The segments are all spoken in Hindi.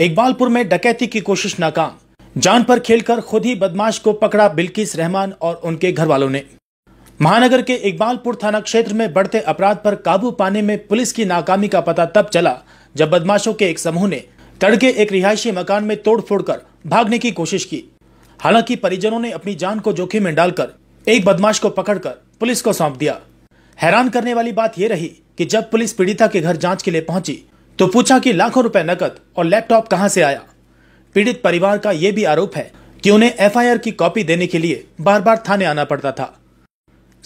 इकबालपुर में डकैती की कोशिश नाकाम जान पर खेलकर खुद ही बदमाश को पकड़ा बिल्किस रहमान और उनके घर वालों ने महानगर के इकबालपुर थाना क्षेत्र में बढ़ते अपराध पर काबू पाने में पुलिस की नाकामी का पता तब चला जब बदमाशों के एक समूह ने तड़के एक रिहायशी मकान में तोड़फोड़ कर भागने की कोशिश की हालांकि परिजनों ने अपनी जान को जोखिम में डालकर एक बदमाश को पकड़कर पुलिस को सौंप दिया हैरान करने वाली बात यह रही कि जब पुलिस पीड़िता के घर जांच के लिए पहुंची तो पूछा कि लाखों रुपए नकद और लैपटॉप कहां से आया पीड़ित परिवार का यह भी आरोप है कि उन्हें एफआईआर की कॉपी देने के लिए बार बार थाने आना पड़ता था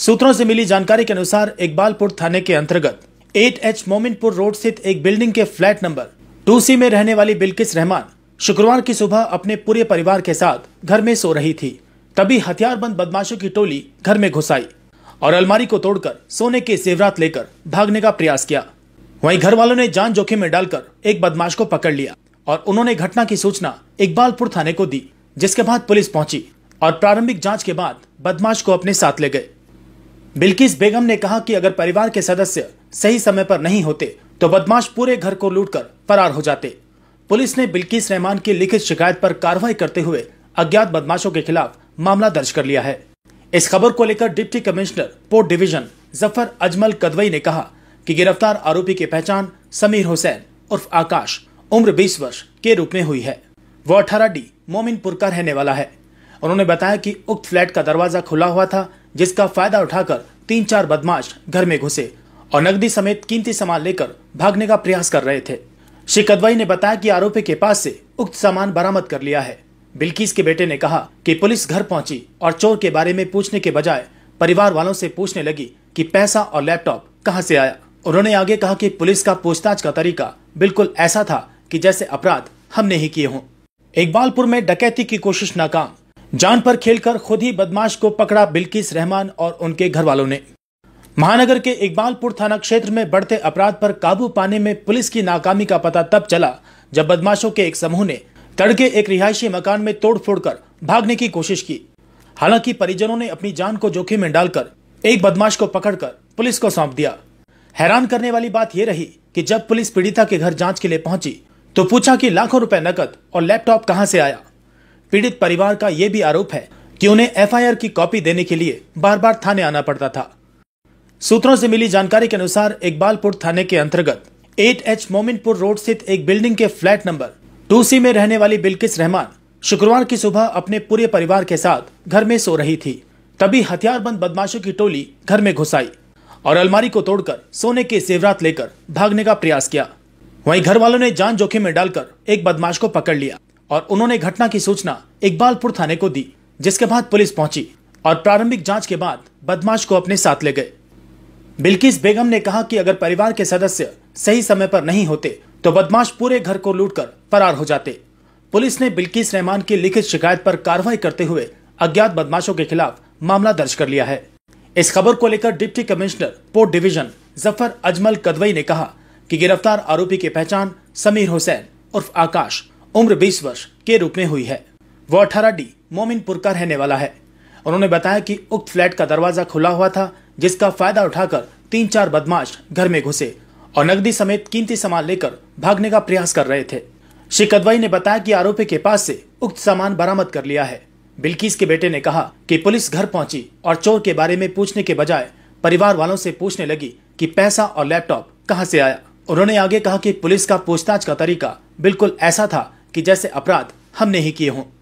सूत्रों से मिली जानकारी के अनुसार इकबालपुर थाने के अंतर्गत एट एच मोमिनपुर रोड स्थित एक बिल्डिंग के फ्लैट नंबर टू सी में रहने वाली बिल्किस रहमान शुक्रवार की सुबह अपने पूरे परिवार के साथ घर में सो रही थी तभी हथियारबंद बदमाशों की टोली घर में घुस आई और अलमारी को तोड़कर सोने के जेवरात लेकर भागने का प्रयास किया वहीं घर वालों ने जान जोखिम में डालकर एक बदमाश को पकड़ लिया और उन्होंने घटना की सूचना इकबालपुर थाने को दी जिसके बाद पुलिस पहुंची और प्रारंभिक जांच के बाद बदमाश को अपने साथ ले गए बिल्किस बेगम ने कहा कि अगर परिवार के सदस्य सही समय पर नहीं होते तो बदमाश पूरे घर को लूटकर फरार हो जाते पुलिस ने बिल्किस रहमान की लिखित शिकायत पर कार्रवाई करते हुए अज्ञात बदमाशों के खिलाफ मामला दर्ज कर लिया है इस खबर को लेकर deputy commissioner port division Zafar Ajmal Kadwai ने कहा कि गिरफ्तार आरोपी की पहचान समीर हुसैन उर्फ आकाश उम्र 20 वर्ष के रूप में हुई है वो अठारह डी मोमिनपुर का रहने वाला है उन्होंने बताया कि उक्त फ्लैट का दरवाजा खुला हुआ था जिसका फायदा उठाकर तीन चार बदमाश घर में घुसे और नकदी समेत कीमती सामान लेकर भागने का प्रयास कर रहे थे श्री कदवाई ने बताया कि आरोपी के पास से उक्त सामान बरामद कर लिया है बिल्किस के बेटे ने कहा कि पुलिस घर पहुंची और चोर के बारे में पूछने के बजाय परिवार वालों से पूछने लगी कि पैसा और लैपटॉप कहां से आया उन्होंने आगे कहा कि पुलिस का पूछताछ का तरीका बिल्कुल ऐसा था कि जैसे अपराध हमने ही किए हों इकबालपुर में डकैती की कोशिश नाकाम जान पर खेलकर खुद ही बदमाश को पकड़ा बिल्किस रहमान और उनके घर वालों ने महानगर के इकबालपुर थाना क्षेत्र में बढ़ते अपराध पर काबू पाने में पुलिस की नाकामी का पता तब चला जब बदमाशों के एक समूह ने तड़के एक रिहायशी मकान में तोड़फोड़ कर भागने की कोशिश की हालांकि परिजनों ने अपनी जान को जोखिम में डालकर एक बदमाश को पकड़कर पुलिस को सौंप दिया हैरान करने वाली बात यह रही कि जब पुलिस पीड़िता के घर जांच के लिए पहुंची तो पूछा कि लाखों रुपए नकद और लैपटॉप कहां से आया पीड़ित परिवार का यह भी आरोप है कि उन्हें एफआईआर की कॉपी देने के लिए बार बार थाने आना पड़ता था सूत्रों से मिली जानकारी के अनुसार इकबालपुर थाने के अंतर्गत एट एच मोमिनपुर रोड स्थित एक बिल्डिंग के फ्लैट नंबर टू सी में रहने वाली बिल्किस रहमान शुक्रवार की सुबह अपने पूरे परिवार के साथ घर में सो रही थी तभी हथियारबंद बदमाशों की टोली घर में घुस आई और अलमारी को तोड़कर सोने के सेवरात लेकर भागने का प्रयास किया वहीं घर वालों ने जान जोखिम में डालकर एक बदमाश को पकड़ लिया और उन्होंने घटना की सूचना इकबालपुर थाने को दी जिसके बाद पुलिस पहुंची और प्रारंभिक जांच के बाद बदमाश को अपने साथ ले गए बिल्किस बेगम ने कहा कि अगर परिवार के सदस्य सही समय पर नहीं होते तो बदमाश पूरे घर को लूटकर फरार हो जाते पुलिस ने बिल्किस रहमान की लिखित शिकायत पर कार्रवाई करते हुए अज्ञात बदमाशों के खिलाफ मामला दर्ज कर लिया है इस खबर को लेकर deputy commissioner port division Zafar Ajmal Kadwai ने कहा कि गिरफ्तार आरोपी की पहचान समीर हुसैन उर्फ आकाश उम्र 20 वर्ष के रूप में हुई है वो अठारह डी मोमिनपुर का रहने वाला है उन्होंने बताया कि उक्त फ्लैट का दरवाजा खुला हुआ था जिसका फायदा उठाकर तीन चार बदमाश घर में घुसे और नकदी समेत कीमती सामान लेकर भागने का प्रयास कर रहे थे श्री कदवई ने बताया कि आरोपी के पास से उक्त सामान बरामद कर लिया है बिल्किस के बेटे ने कहा कि पुलिस घर पहुंची और चोर के बारे में पूछने के बजाय परिवार वालों से पूछने लगी कि पैसा और लैपटॉप कहां से आया उन्होंने आगे कहा कि पुलिस का पूछताछ का तरीका बिल्कुल ऐसा था कि जैसे अपराध हमने ही किए हों